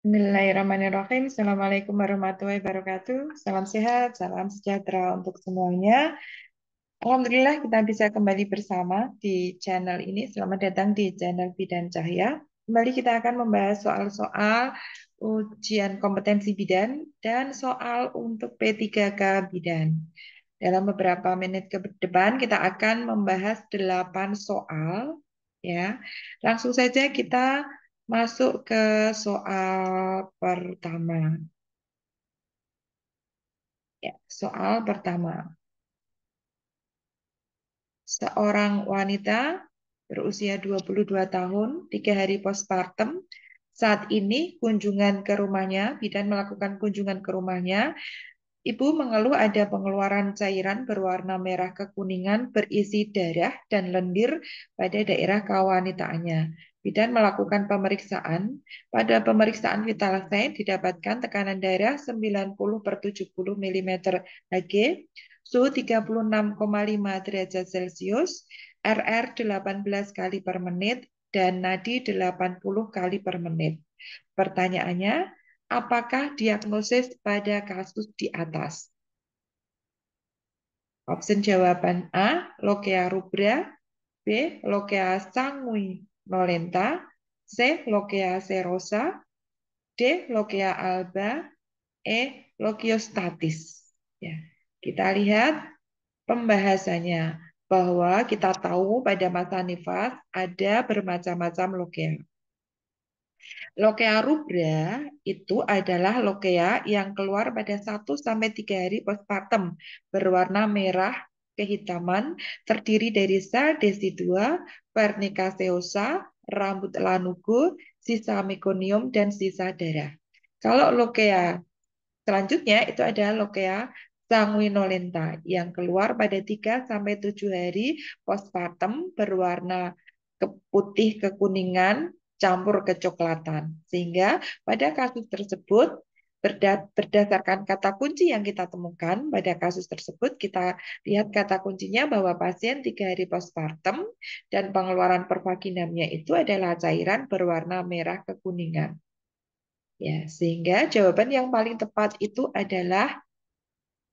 Bismillahirrahmanirrahim. Assalamualaikum warahmatullahi wabarakatuh. Salam sehat, salam sejahtera untuk semuanya. Alhamdulillah kita bisa kembali bersama di channel ini. Selamat datang di channel Bidan Cahya. Kembali kita akan membahas soal-soal ujian kompetensi bidan dan soal untuk P3K bidan. Dalam beberapa menit ke depan kita akan membahas 8 soal ya. Langsung saja kita masuk ke soal pertama. Ya, soal pertama. Seorang wanita berusia 22 tahun, tiga hari postpartum, saat ini kunjungan ke rumahnya, bidan melakukan kunjungan ke rumahnya, Ibu mengeluh ada pengeluaran cairan berwarna merah kekuningan berisi darah dan lendir pada daerah kewanitaannya. Bidan melakukan pemeriksaan. Pada pemeriksaan vital sign didapatkan tekanan darah 90 per 70 mm Hg, suhu 36,5 derajat Celcius, RR 18 kali per menit, dan nadi 80 kali per menit. Pertanyaannya, apakah diagnosis pada kasus di atas? Opsi jawaban A, lokea rubra, B, lokea sangui, Nolenta, C. Lokia serosa, D. Lokia alba, E. Logiostatis. Ya, kita lihat pembahasannya bahwa kita tahu pada masa nifas ada bermacam-macam lokea. Lokea rubra itu adalah lokea yang keluar pada 1 sampai 3 hari postpartum berwarna merah kehitaman terdiri dari sel desidua, seosa, rambut lanugo, sisa mekonium, dan sisa darah. Kalau lokea selanjutnya itu ada lokea sanguinolenta yang keluar pada 3 sampai 7 hari postpartum berwarna keputih kekuningan campur kecoklatan. Sehingga pada kasus tersebut Berdasarkan kata kunci yang kita temukan pada kasus tersebut, kita lihat kata kuncinya bahwa pasien tiga hari postpartum dan pengeluaran pervaginamnya itu adalah cairan berwarna merah kekuningan. Ya, sehingga jawaban yang paling tepat itu adalah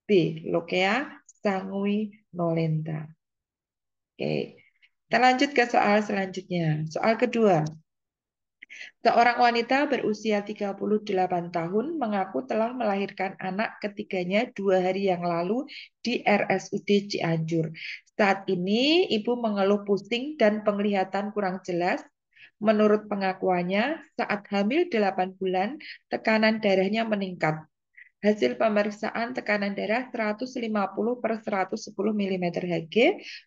B, lokea sangui nolenta. Oke, kita lanjut ke soal selanjutnya. Soal kedua, Seorang wanita berusia 38 tahun mengaku telah melahirkan anak ketiganya dua hari yang lalu di RSUD Cianjur. Saat ini ibu mengeluh pusing dan penglihatan kurang jelas. Menurut pengakuannya, saat hamil 8 bulan, tekanan darahnya meningkat. Hasil pemeriksaan tekanan darah 150 per 110 mm Hg,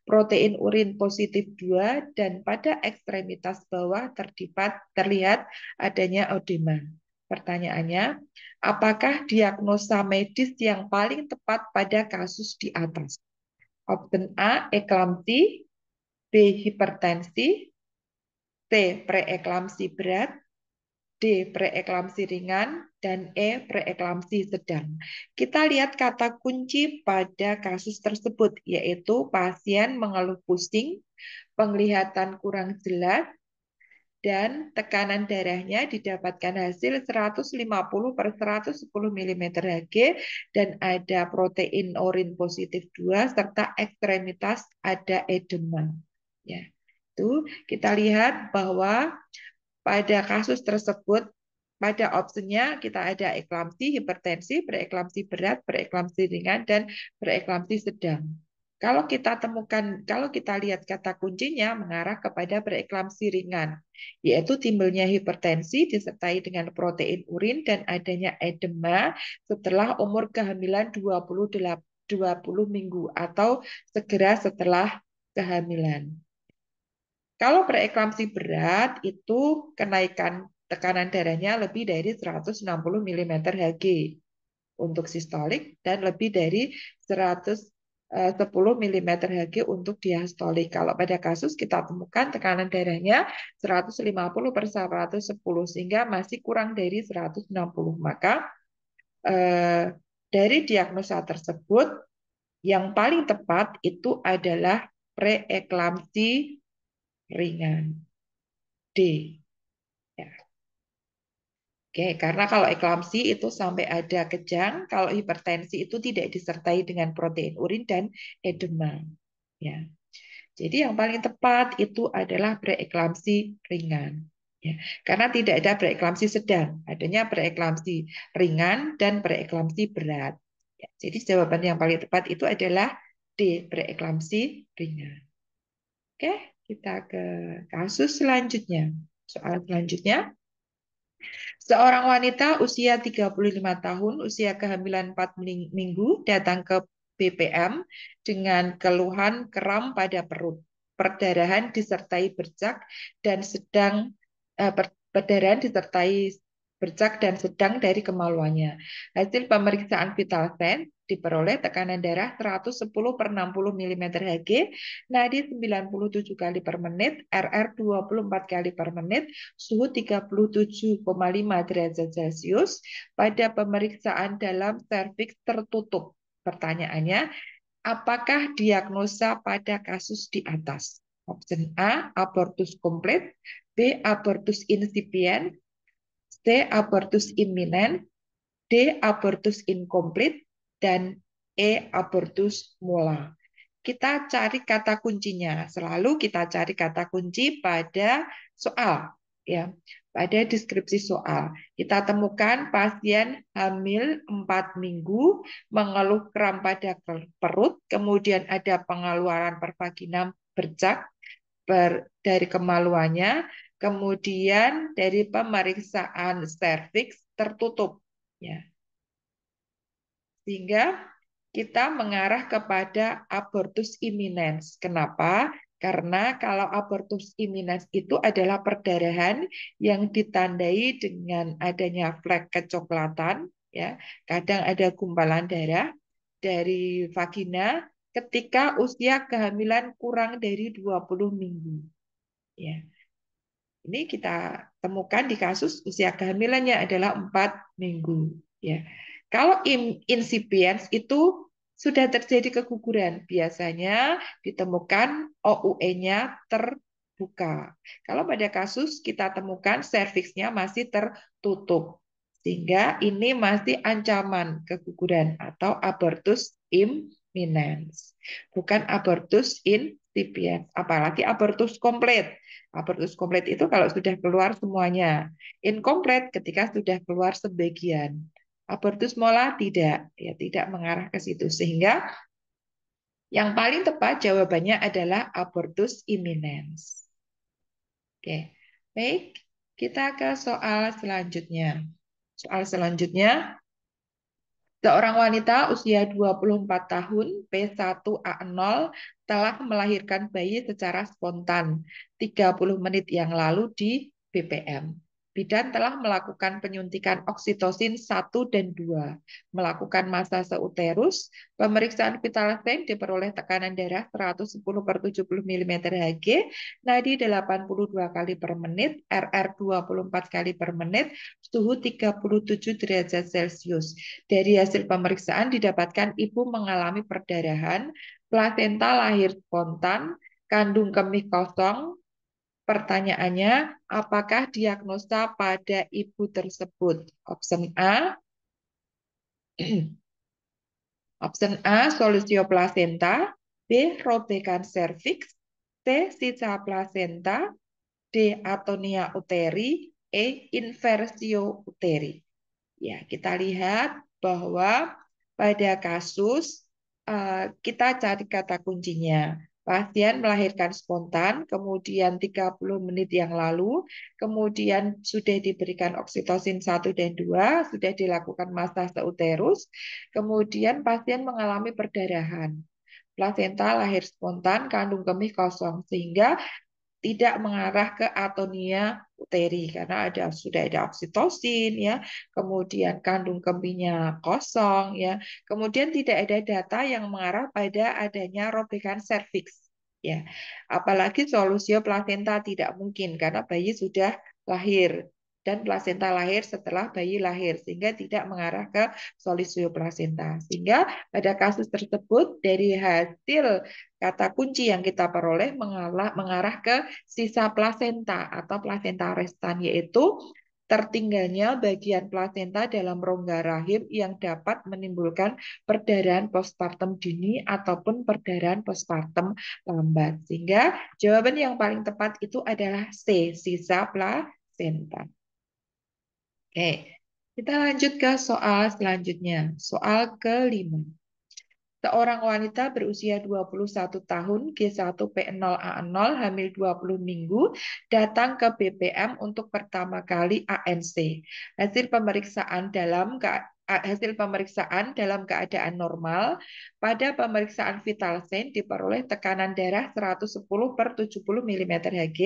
protein urin positif 2, dan pada ekstremitas bawah terdapat, terlihat adanya odema. Pertanyaannya, apakah diagnosa medis yang paling tepat pada kasus di atas? Option A, eklamsi, B, hipertensi, C, preeklamsi berat, D. Preeklamsi ringan, dan E. Preeklamsi sedang. Kita lihat kata kunci pada kasus tersebut, yaitu pasien mengeluh pusing, penglihatan kurang jelas, dan tekanan darahnya didapatkan hasil 150 per 110 mm Hg dan ada protein urin positif 2 serta ekstremitas ada edema. Ya, itu kita lihat bahwa pada kasus tersebut pada opsinya kita ada eklamsi hipertensi, preeklamsi berat, preeklamsi ringan, dan preeklamsi sedang. Kalau kita temukan, kalau kita lihat kata kuncinya mengarah kepada preeklamsi ringan, yaitu timbulnya hipertensi disertai dengan protein urin dan adanya edema setelah umur kehamilan 28, 20 minggu atau segera setelah kehamilan. Kalau preeklamsi berat itu kenaikan tekanan darahnya lebih dari 160 mm Hg untuk sistolik dan lebih dari 110 mm Hg untuk diastolik. Kalau pada kasus kita temukan tekanan darahnya 150 per 110 sehingga masih kurang dari 160. Maka eh, dari diagnosa tersebut yang paling tepat itu adalah preeklamsi ringan. D. Ya. Oke, karena kalau eklamsi itu sampai ada kejang, kalau hipertensi itu tidak disertai dengan protein urin dan edema. Ya. Jadi yang paling tepat itu adalah preeklamsi ringan. Ya, karena tidak ada preeklamsi sedang, adanya preeklamsi ringan dan preeklamsi berat. Ya, jadi jawaban yang paling tepat itu adalah D, preeklamsi ringan. Oke? Okay? Kita ke kasus selanjutnya. Soal selanjutnya. Seorang wanita usia 35 tahun, usia kehamilan 4 minggu, datang ke BPM dengan keluhan kram pada perut, perdarahan disertai bercak, dan sedang eh, perdarahan disertai bercak dan sedang dari kemaluannya. Hasil pemeriksaan vital sign diperoleh tekanan darah 110 per 60 mm Hg, nadi 97 kali per menit, RR 24 kali per menit, suhu 37,5 derajat Celcius pada pemeriksaan dalam serviks tertutup. Pertanyaannya, apakah diagnosa pada kasus di atas? Option A, abortus komplit, B, abortus incipient, C. Abortus imminent, D. Abortus incomplete, dan E. Abortus mula. Kita cari kata kuncinya. Selalu kita cari kata kunci pada soal. ya Pada deskripsi soal. Kita temukan pasien hamil 4 minggu, mengeluh kram pada perut, kemudian ada pengeluaran pervaginam bercak, ber, dari kemaluannya, Kemudian dari pemeriksaan serviks tertutup ya. Sehingga kita mengarah kepada abortus imminens. Kenapa? Karena kalau abortus imminens itu adalah perdarahan yang ditandai dengan adanya flek kecoklatan, ya. Kadang ada gumpalan darah dari vagina ketika usia kehamilan kurang dari 20 minggu. Ya. Ini kita temukan di kasus usia kehamilannya adalah empat minggu. Ya. Kalau insipiens itu sudah terjadi keguguran, biasanya ditemukan OUE-nya terbuka. Kalau pada kasus kita temukan serviksnya masih tertutup, sehingga ini masih ancaman keguguran atau abortus imminens, bukan abortus in TBS. Ya. Apalagi abortus komplit. Abortus komplit itu kalau sudah keluar semuanya. Incomplete ketika sudah keluar sebagian. Abortus mola tidak, ya tidak mengarah ke situ. Sehingga yang paling tepat jawabannya adalah abortus imminens. Oke, baik. Kita ke soal selanjutnya. Soal selanjutnya Seorang wanita usia 24 tahun, P1A0, telah melahirkan bayi secara spontan 30 menit yang lalu di BPM. Bidan telah melakukan penyuntikan oksitosin 1 dan 2, melakukan masa seuterus, pemeriksaan vital sign diperoleh tekanan darah 110 per 70 mm Hg, nadi 82 kali per menit, RR 24 kali per menit, suhu 37 derajat Celcius. Dari hasil pemeriksaan didapatkan ibu mengalami perdarahan, plasenta lahir spontan, kandung kemih kosong, Pertanyaannya, apakah diagnosa pada ibu tersebut? Option A. Option A, solusio placenta. B, robekan cervix, C, sisa placenta. D, atonia uteri. E, inversio uteri. Ya, kita lihat bahwa pada kasus eh, kita cari kata kuncinya. Pasien melahirkan spontan, kemudian 30 menit yang lalu, kemudian sudah diberikan oksitosin 1 dan 2, sudah dilakukan massage uterus, kemudian pasien mengalami perdarahan. Plasenta lahir spontan, kandung kemih kosong, sehingga tidak mengarah ke atonia uteri karena ada sudah ada oksitosin ya kemudian kandung kemihnya kosong ya kemudian tidak ada data yang mengarah pada adanya robekan serviks ya apalagi solusio placenta tidak mungkin karena bayi sudah lahir dan plasenta lahir setelah bayi lahir sehingga tidak mengarah ke solusio plasenta. Sehingga pada kasus tersebut dari hasil kata kunci yang kita peroleh mengalah, mengarah ke sisa plasenta atau plasenta restan yaitu tertinggalnya bagian plasenta dalam rongga rahim yang dapat menimbulkan perdarahan postpartum dini ataupun perdarahan postpartum lambat. Sehingga jawaban yang paling tepat itu adalah C, sisa plasenta. Oke, kita lanjut ke soal selanjutnya. Soal kelima. Seorang wanita berusia 21 tahun G1P0A0 hamil 20 minggu datang ke BPM untuk pertama kali ANC. Hasil pemeriksaan dalam hasil pemeriksaan dalam keadaan normal, pada pemeriksaan vital sign diperoleh tekanan darah 110 per 70 mm Hg,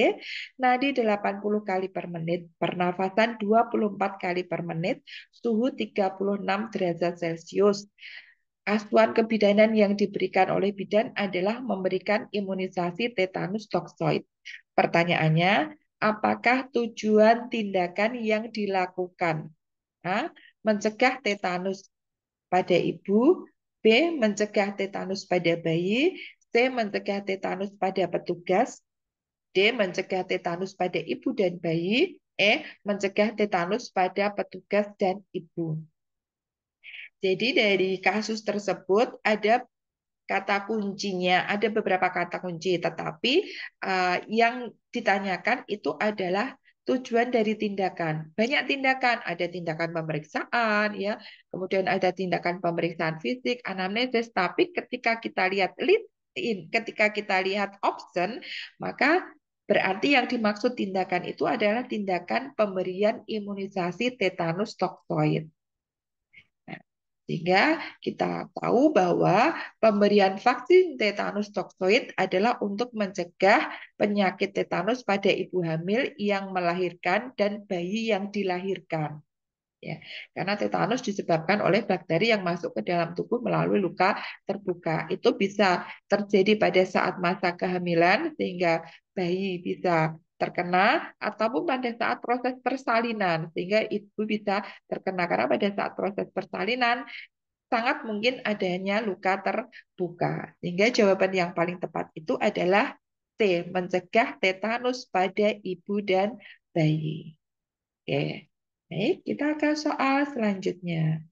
nadi 80 kali per menit, pernafasan 24 kali per menit, suhu 36 derajat Celcius. Asuhan kebidanan yang diberikan oleh bidan adalah memberikan imunisasi tetanus toksoid. Pertanyaannya, apakah tujuan tindakan yang dilakukan? Nah, mencegah tetanus pada ibu, B mencegah tetanus pada bayi, C mencegah tetanus pada petugas, D mencegah tetanus pada ibu dan bayi, E mencegah tetanus pada petugas dan ibu. Jadi dari kasus tersebut ada kata kuncinya, ada beberapa kata kunci, tetapi uh, yang ditanyakan itu adalah tujuan dari tindakan. Banyak tindakan, ada tindakan pemeriksaan, ya, kemudian ada tindakan pemeriksaan fisik, anamnesis. Tapi ketika kita lihat lead in, ketika kita lihat option, maka berarti yang dimaksud tindakan itu adalah tindakan pemberian imunisasi tetanus toksoid. Sehingga kita tahu bahwa pemberian vaksin tetanus toksoid adalah untuk mencegah penyakit tetanus pada ibu hamil yang melahirkan dan bayi yang dilahirkan. Ya, karena tetanus disebabkan oleh bakteri yang masuk ke dalam tubuh melalui luka terbuka. Itu bisa terjadi pada saat masa kehamilan sehingga bayi bisa terkena ataupun pada saat proses persalinan sehingga ibu bisa terkena karena pada saat proses persalinan sangat mungkin adanya luka terbuka sehingga jawaban yang paling tepat itu adalah T mencegah tetanus pada ibu dan bayi. Oke. Baik, kita akan soal selanjutnya.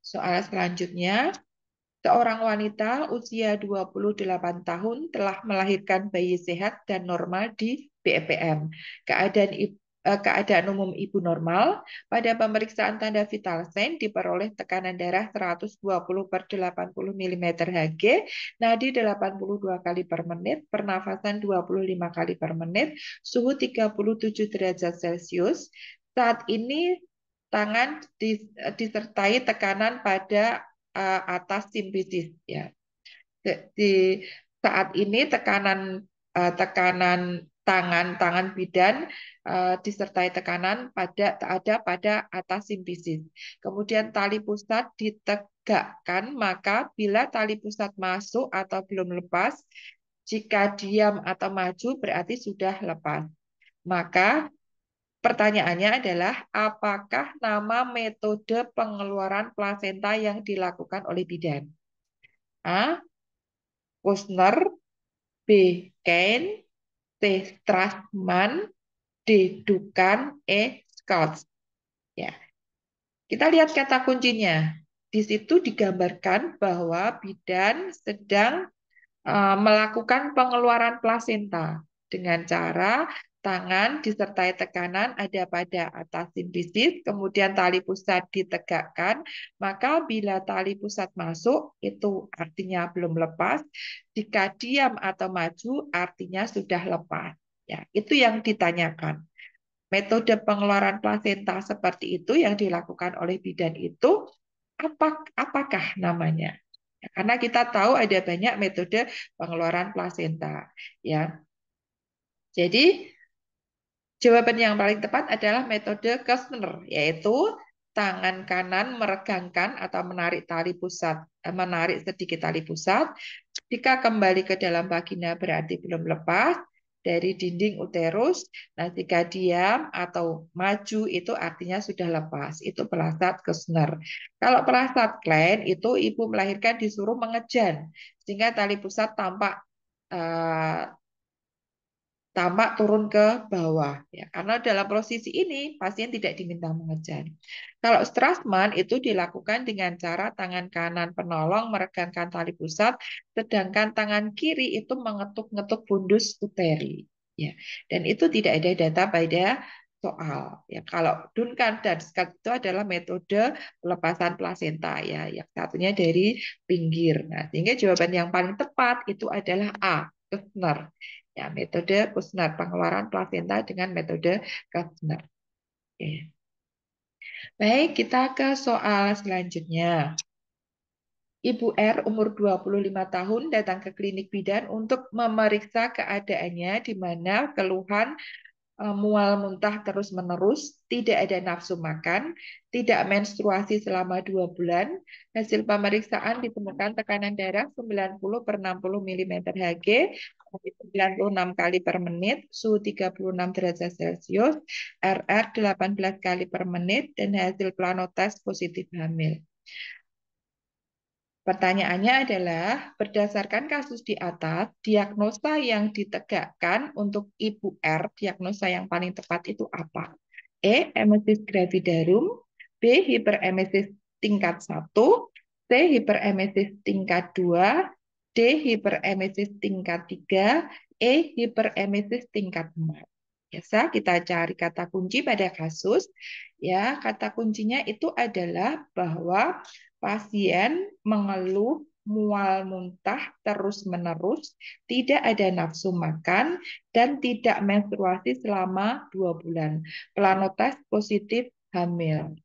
Soal selanjutnya Seorang wanita usia 28 tahun telah melahirkan bayi sehat dan normal di BPM. Keadaan eh, keadaan umum ibu normal, pada pemeriksaan tanda vital sign diperoleh tekanan darah 120 per 80 mm Hg, nadi 82 kali per menit, pernafasan 25 kali per menit, suhu 37 derajat Celcius. Saat ini tangan eh, disertai tekanan pada uh, atas simplisis ya. Di saat ini tekanan uh, tekanan tangan tangan bidan uh, disertai tekanan pada ada pada atas simplisis. Kemudian tali pusat ditegakkan maka bila tali pusat masuk atau belum lepas jika diam atau maju berarti sudah lepas. Maka Pertanyaannya adalah, apakah nama metode pengeluaran plasenta yang dilakukan oleh bidan? A. Kusner B. Kain C. Strassman D. Dukan E. Scott ya. Kita lihat kata kuncinya. Di situ digambarkan bahwa bidan sedang e, melakukan pengeluaran plasenta dengan cara Tangan disertai tekanan ada pada atas simbisis, kemudian tali pusat ditegakkan, maka bila tali pusat masuk, itu artinya belum lepas. Jika diam atau maju, artinya sudah lepas. Ya, itu yang ditanyakan. Metode pengeluaran plasenta seperti itu yang dilakukan oleh bidan itu apa, apakah namanya? Ya, karena kita tahu ada banyak metode pengeluaran plasenta. Ya, jadi Jawaban yang paling tepat adalah metode Kastner, yaitu tangan kanan meregangkan atau menarik tali pusat, eh, menarik sedikit tali pusat. Jika kembali ke dalam vagina berarti belum lepas dari dinding uterus. Nah, jika diam atau maju itu artinya sudah lepas. Itu pelasat Kastner. Kalau pelasat Klein itu ibu melahirkan disuruh mengejan sehingga tali pusat tampak uh, tampak turun ke bawah ya karena dalam posisi ini pasien tidak diminta mengejan. Kalau Strasman itu dilakukan dengan cara tangan kanan penolong meregangkan tali pusat sedangkan tangan kiri itu mengetuk-ngetuk fundus uteri ya. Dan itu tidak ada data pada soal ya kalau Duncan dan Scott itu adalah metode pelepasan plasenta ya yang satunya dari pinggir nah sehingga jawaban yang paling tepat itu adalah A Kushner Ya, metode Kusner, pengeluaran plasenta dengan metode Kusner. Oke. Baik, kita ke soal selanjutnya. Ibu R umur 25 tahun datang ke klinik bidan untuk memeriksa keadaannya di mana keluhan e, mual muntah terus-menerus, tidak ada nafsu makan, tidak menstruasi selama dua bulan. Hasil pemeriksaan ditemukan tekanan darah 90 per 60 mmHg. 96 kali per menit, suhu 36 derajat Celcius, RR 18 kali per menit, dan hasil plano tes positif hamil. Pertanyaannya adalah, berdasarkan kasus di atas, diagnosa yang ditegakkan untuk ibu R, diagnosa yang paling tepat itu apa? E. Emesis gravidarum, B. Hiperemesis tingkat 1, C. Hiperemesis tingkat 2, D. Hiperemesis tingkat 3, E. Hiperemesis tingkat 4. Biasa kita cari kata kunci pada kasus. ya Kata kuncinya itu adalah bahwa pasien mengeluh mual muntah terus-menerus, tidak ada nafsu makan, dan tidak menstruasi selama dua bulan. Planotest positif hamil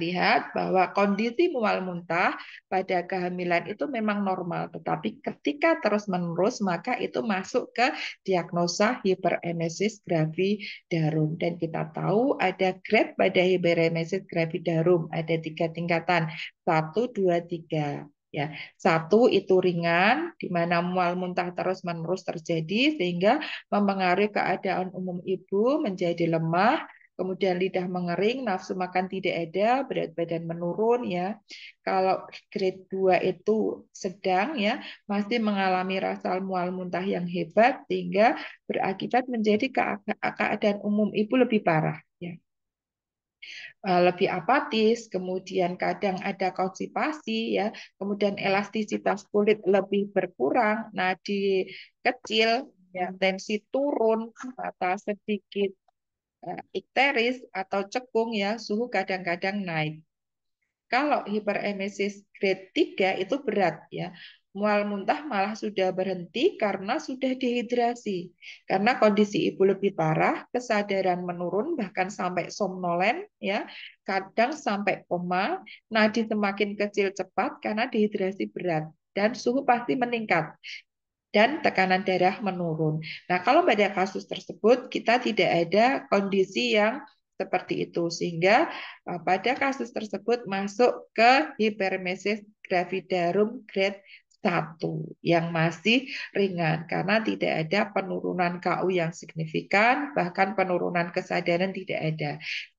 lihat bahwa kondisi mual muntah pada kehamilan itu memang normal, tetapi ketika terus-menerus maka itu masuk ke diagnosa hiperemesis gravidarum. Dan kita tahu ada grade pada hiperemesis gravidarum, ada tiga tingkatan, satu, dua, tiga. Ya, satu itu ringan, di mana mual muntah terus-menerus terjadi sehingga mempengaruhi keadaan umum ibu menjadi lemah, kemudian lidah mengering, nafsu makan tidak ada, berat badan menurun ya. Kalau grade 2 itu sedang ya, masih mengalami rasa mual muntah yang hebat sehingga berakibat menjadi keadaan umum ibu lebih parah ya eh, lebih apatis, kemudian kadang ada konstipasi ya, kemudian elastisitas kulit lebih berkurang, nadi kecil, ya, tensi turun, mata sedikit Eh, ikteris atau cekung ya suhu kadang-kadang naik. Kalau hiperemesis grade 3 itu berat ya. Mual muntah malah sudah berhenti karena sudah dehidrasi. Karena kondisi ibu lebih parah, kesadaran menurun bahkan sampai somnolen ya, kadang sampai koma, nadi semakin kecil cepat karena dehidrasi berat dan suhu pasti meningkat dan tekanan darah menurun. Nah, kalau pada kasus tersebut kita tidak ada kondisi yang seperti itu sehingga eh, pada kasus tersebut masuk ke hipermesis gravidarum grade satu yang masih ringan karena tidak ada penurunan KU yang signifikan bahkan penurunan kesadaran tidak ada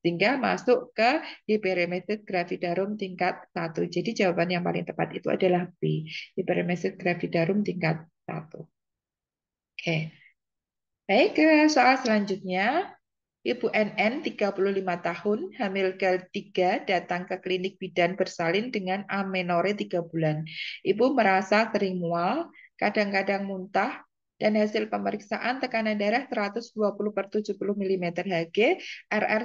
sehingga masuk ke hiperemesis gravidarum tingkat satu jadi jawaban yang paling tepat itu adalah B hiperemesis gravidarum tingkat satu oke baik ke eh, soal selanjutnya Ibu NN 35 tahun, hamil kel 3, datang ke klinik bidan bersalin dengan amenore 3 bulan. Ibu merasa kering mual, kadang-kadang muntah, dan hasil pemeriksaan tekanan darah 120 per 70 mm Hg, RR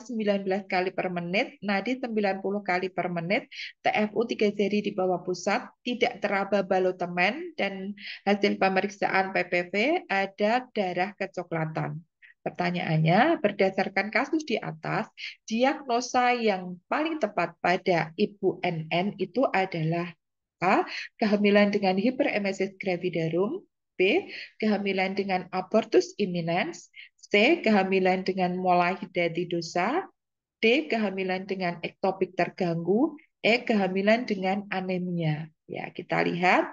19 kali per menit, nadi 90 kali per menit, TFU 3 jari di bawah pusat, tidak teraba balotemen, dan hasil pemeriksaan PPV ada darah kecoklatan. Pertanyaannya, berdasarkan kasus di atas, diagnosa yang paling tepat pada Ibu NN itu adalah A. Kehamilan dengan hiperemesis gravidarum B. Kehamilan dengan abortus imminens C. Kehamilan dengan molahidati dosa D. Kehamilan dengan ektopik terganggu E. Kehamilan dengan anemia. Ya, kita lihat.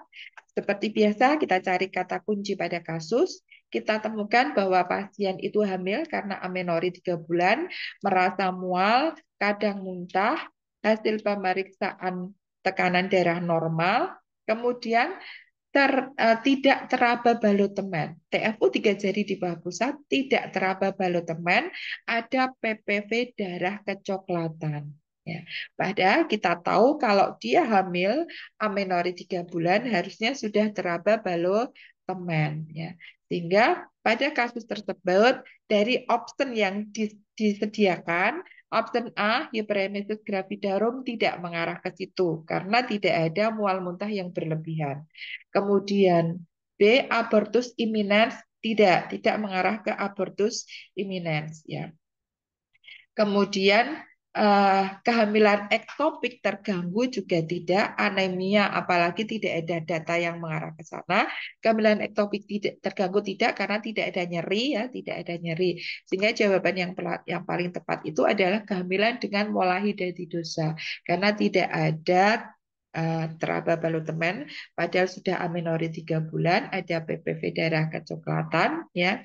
Seperti biasa, kita cari kata kunci pada kasus kita temukan bahwa pasien itu hamil karena amenori 3 bulan, merasa mual, kadang muntah, hasil pemeriksaan tekanan darah normal, kemudian ter, uh, tidak teraba balut teman. TFU 3 jari di bawah pusat tidak teraba balut ada PPV darah kecoklatan. Ya, padahal kita tahu kalau dia hamil amenori 3 bulan harusnya sudah teraba balo teman ya. Sehingga pada kasus tersebut, dari opsi yang disediakan, opsi A, Hyperemesis gravidarum, tidak mengarah ke situ karena tidak ada mual muntah yang berlebihan. Kemudian B, abortus imminence tidak, tidak mengarah ke abortus imminence Ya. Kemudian Uh, kehamilan ektopik terganggu juga tidak, anemia apalagi tidak ada data yang mengarah ke sana. Kehamilan ektopik tidak terganggu tidak karena tidak ada nyeri ya, tidak ada nyeri. Sehingga jawaban yang yang paling tepat itu adalah kehamilan dengan pola hidatidosa karena tidak ada eh, teraba balutemen padahal sudah amenori tiga bulan ada PPV darah kecoklatan ya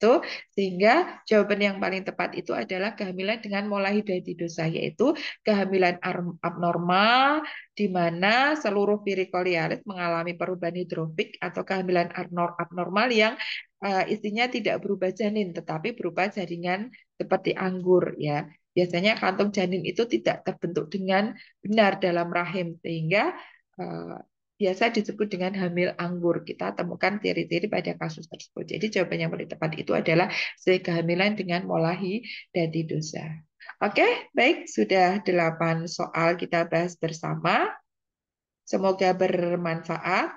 itu sehingga jawaban yang paling tepat itu adalah kehamilan dengan mola hidatidosah yaitu kehamilan abnormal di mana seluruh perikolialis mengalami perubahan hidrofik atau kehamilan abnormal yang uh, eh, istrinya tidak berubah janin tetapi berubah jaringan seperti anggur ya biasanya kantong janin itu tidak terbentuk dengan benar dalam rahim sehingga eh, biasa disebut dengan hamil anggur. Kita temukan tiri-tiri pada kasus tersebut. Jadi jawaban yang paling tepat itu adalah kehamilan dengan molahi dan dosa. Oke, baik. Sudah delapan soal kita bahas bersama. Semoga bermanfaat.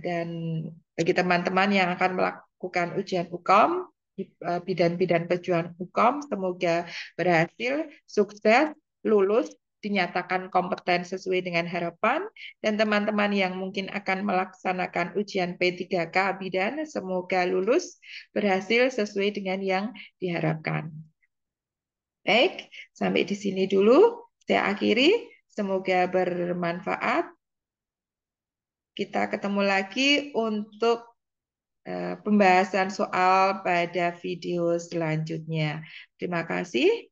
Dan bagi teman-teman yang akan melakukan ujian hukum, eh, bidan-bidan pejuang hukum, semoga berhasil, sukses, lulus, dinyatakan kompeten sesuai dengan harapan dan teman-teman yang mungkin akan melaksanakan ujian P3K bidan semoga lulus berhasil sesuai dengan yang diharapkan. Baik, sampai di sini dulu saya akhiri. Semoga bermanfaat. Kita ketemu lagi untuk eh, pembahasan soal pada video selanjutnya. Terima kasih.